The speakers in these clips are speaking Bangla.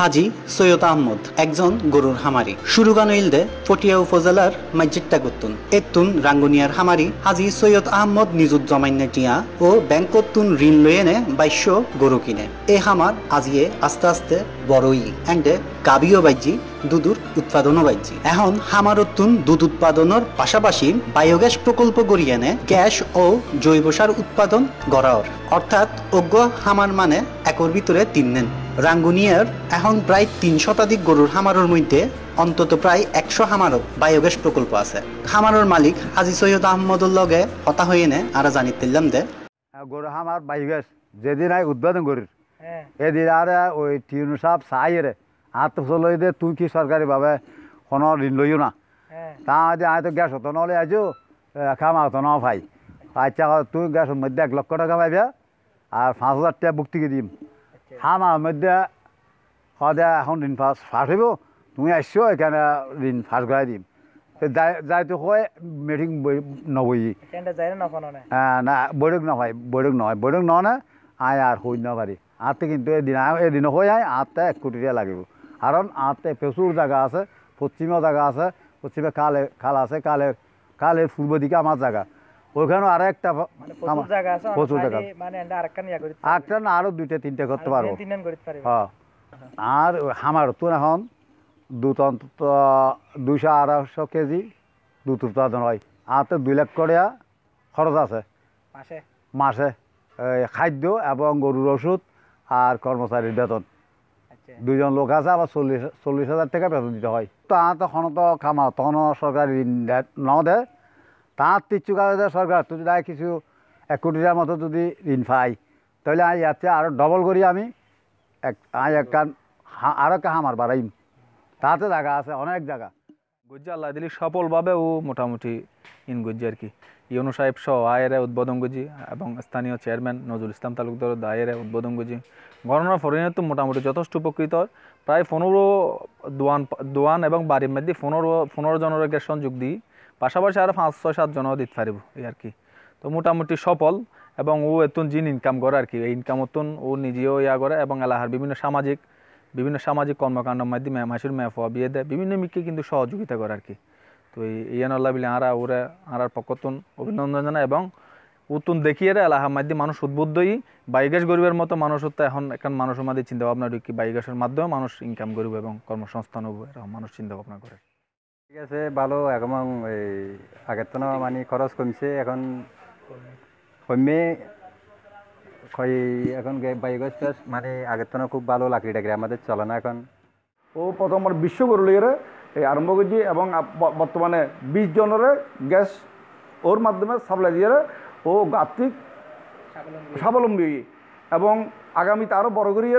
হাজি সৈয়দ আহমদ একজন গরুর হামারি শুরুগানো ইলদে পটিয়া উপজেলার মাইজিট্টা করতুন এতুন রাঙ্গুনিয়ার হামারি হাজি সৈয়দ আহমদ নিজুত জমাইনে টিয়া ও তুন ঋণ লয়ে এনে বাইশশো গরু কিনে এ হামার আজিয়ে আস্তে আস্তে বড়ই অ্যান্ডে কাবিও বাইজি দুধুর উৎপাদনও বাড়ছে এখন হামারতুন দুধ উৎপাদনের পাশাপাশি বায়োগ্যাস প্রকল্প গড়িয়ে এনে গ্যাস ও জৈব সার উৎপাদন গড়াওর অর্থাৎ অজ্ঞ হামার মানে একর ভিতরে তিন নেন রাঙ্গুনিয়ার এখন প্রায় তিন শতাধিক গরুর হামারোর মধ্যে অন্তত প্রায় একশো হামারও বায়োগ্যাস প্রকল্প আছে হামারোর মালিক হাজি সৈয়দ আহমদুল লগে কথা হয়ে এনে আর জানি দিলাম দে হ্যাঁ, গরু হামার বায়োগ্যাস যেদিন উৎপাদন উদ্বোধন করির হ্যাঁ। এদিন আর ওই টিউন সাপ তো চলো দে তুই কি সরকারিভাবে কোনো ঋণ লইও না হ্যাঁ। তা যে আয় তো গ্যাস হতো নহলে আইছো খাম হতো ভাই আচ্ছা তুই গ্যাস মধ্যে এক লক্ষ টাকা পাইবে আর পাঁচ হাজার টাকা থেকে দিম আচ্ছা। খামার মধ্যে সদা এখন ঋণ ফাঁস ফাঁস হইব তুমি আসছো এখানে ঋণ ফাঁস করাই দিম যাই তো কয় মিটিং নবই না বৈরক নহয় বৈরক নহয় বৈরক নহয় না আয় আর হই না আতে কিন্তু এদিন এদিন হয়ে আয় আতে এক কোটি টাকা লাগিব কারণ আতে প্রচুর জায়গা আছে পশ্চিমেও জায়গা আছে পশ্চিমে কালে খাল আছে কালে কালের পূর্ব দিকে আমার জায়গা ওইখানে আরো একটা মানে প্রচুর জায়গা একটা মানে না আরো দুইটা তিনটে করতে পারবো হ্যাঁ। আর হামার তো এখন দুতন্ত দুইশো আড়াইশো কেজি দুধ উৎপাদন হয় আতে দুই লাখ করে খরচ আছে মাসে মাসে খাদ্য এবং গরুর ওষুধ আর কর্মচারীর বেতন দুজন লোক আছে আবার চল্লিশ চল্লিশ হাজার টাকা বেতন দিতে হয় তা তখন তো খামা তখন সরকার ঋণ ন দেয় তাঁর তিচ্ছু দেয় সরকার তো যদি কিছু এক কোটি টাকার মতো যদি ঋণ পাই তাহলে আমি ইয়াতে আরও ডবল করি আমি এক আই এক কান আরও একটা হামার বাড়াইম তাতে জায়গা আছে অনেক জায়গা গজ্জি আল্লাহ দিলি সফলভাবে ও মোটামুটি ইন গজ্জি আর কি ইয়নু সাহেব সহ আয়েরে উদ্বোধন গজি এবং স্থানীয় চেয়ারম্যান নজরুল ইসলাম তালুকদার আয়েরে উদ্বোধন গজি গণনা ফরিনত মোটামুটি যথেষ্ট উপকৃত প্রায় পনেরো দোয়ান দোয়ান এবং বাড়ির মধ্যে পনেরো পনেরো জনের গেশন যোগ দিই পাশাপাশি আরও পাঁচ ছয় সাতজনও দিতে পারিব এই আর কি তো মোটামুটি সফল এবং ও এতন জিন ইনকাম করে আর কি এই ইনকাম ও নিজেও ইয়া করে এবং এলাহার বিভিন্ন সামাজিক বিভিন্ন সামাজিক কর্মকাণ্ড মাধ্যমে মাসির ফোয়া বিয়ে দেয় বিভিন্ন মিককে কিন্তু সহযোগিতা করে আর কি তো ইয়ান আল্লাহ বিলে আঁরা ওরা আরার পক্ষতন অভিনন্দন জানায় এবং উত্তুন দেখিয়ে রে আল্লাহ মাধ্যমে মানুষ উদ্বুদ্ধই বাইগাস গরিবের মতো মানুষ হতো এখন এখন মানুষের মাঝে চিন্তা ভাবনা ঢুকি বাইগাসের মাধ্যমে মানুষ ইনকাম করবে এবং কর্মসংস্থান হবো এরকম মানুষ চিন্তা ভাবনা করে ঠিক আছে ভালো এখন এই আগের তো মানে খরচ কমছে এখন কমে কই এখন বায়োগ্যাস চাষ মানে আগের তো খুব ভালো লাকড়ি টাকড়ি আমাদের চলে না এখন ও প্রথমবার বিশ্ব গরুলিয়ারে এই আরম্ভ করছি এবং বর্তমানে বিশ জনের গ্যাস ওর মাধ্যমে সাপ্লাই দিয়ে ও আর্থিক স্বাবলম্বী এবং আগামীতে আরও বড় করিয়ে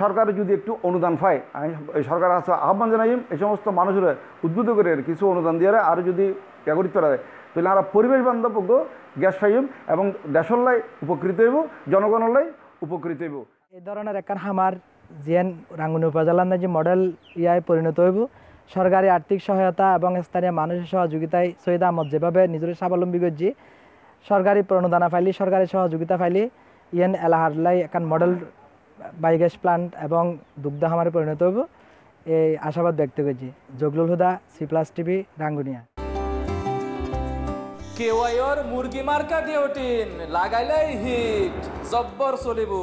সরকার যদি একটু অনুদান পায় আমি সরকার আছে আহ্বান জানাই এই সমস্ত মানুষের উদ্বুদ্ধ করে কিছু অনুদান দিয়ে আরও যদি ব্যবহৃত করা যায় তাহলে আমরা পরিবেশ বান্ধবজ্ঞ গ্যাস পাইম এবং দেশল্লাই উপকৃত হইব জনগণলাই উপকৃত হইব এই ধরনের একখান হামার জিয়ান রাঙ্গুনি উপজেলার যে মডেল ইয়ায় পরিণত হইব সরকারি আর্থিক সহায়তা এবং স্থানীয় মানুষের সহযোগিতায় সৈয়দ আহমদ যেভাবে নিজের স্বাবলম্বী করছি সরকারি প্রণোদনা ফাইলি সরকারি সহযোগিতা ফাইলি ইয়েন এলাহারলাই একান মডেল বায়োগ্যাস প্লান্ট এবং দুগ্ধ হামারে পরিণত হইব এই আশাবাদ ব্যক্ত করছি Zaglul Huda C plus TV Rangunia केवयर मुर्ुरगी मर्का दिन लाग हिट जब्बर सोलिबू!